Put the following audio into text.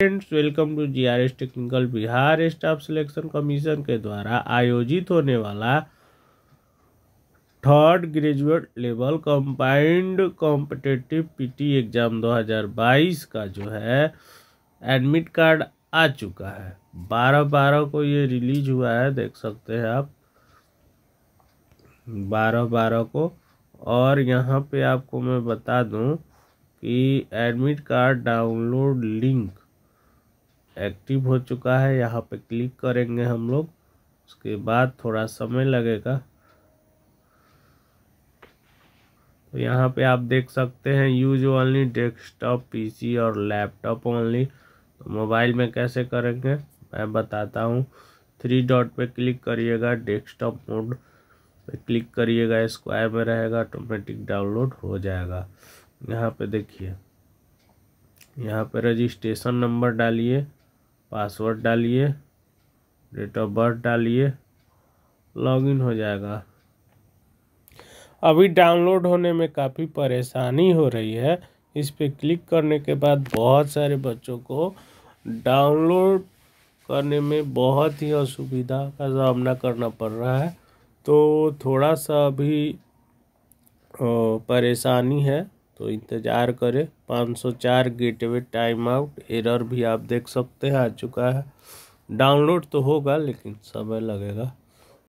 friends welcome to GRS technical Bihar staff selection commission के द्वारा आयोजित होने वाला third graduate level combined competitive PT exam 2022 का जो है एडमिट कार्ड आ चुका है बारह बारह को ये रिलीज हुआ है देख सकते हैं आप बारह बारह को और यहाँ पे आपको मैं बता दूँ कि admit card download link active हो चुका है यहाँ पे क्लिक करेंगे हम लोग उसके बाद थोड़ा समय लगेगा तो यहाँ पे आप देख सकते हैं यूज ओनली डेस्कटॉप पीसी और लैपटॉप ओनली तो मोबाइल में कैसे करेंगे मैं बताता हूँ थ्री डॉट पे क्लिक करिएगा डेस्कटॉप मोड पे क्लिक करिएगा स्क्वायर में रहेगा ऑटोमेटिक डाउनलोड हो जाएगा यहाँ पे देखिए यहाँ पे रजिस्ट्रेशन नंबर डालिए पासवर्ड डालिए डेट ऑफ बर्थ डालिए लॉगिन हो जाएगा अभी डाउनलोड होने में काफ़ी परेशानी हो रही है इस पर क्लिक करने के बाद बहुत सारे बच्चों को डाउनलोड करने में बहुत ही असुविधा का सामना करना पड़ रहा है तो थोड़ा सा भी परेशानी है तो इंतज़ार करें 504 गेटवे टाइम आउट एरर भी आप देख सकते हैं आ चुका है डाउनलोड तो होगा लेकिन समय लगेगा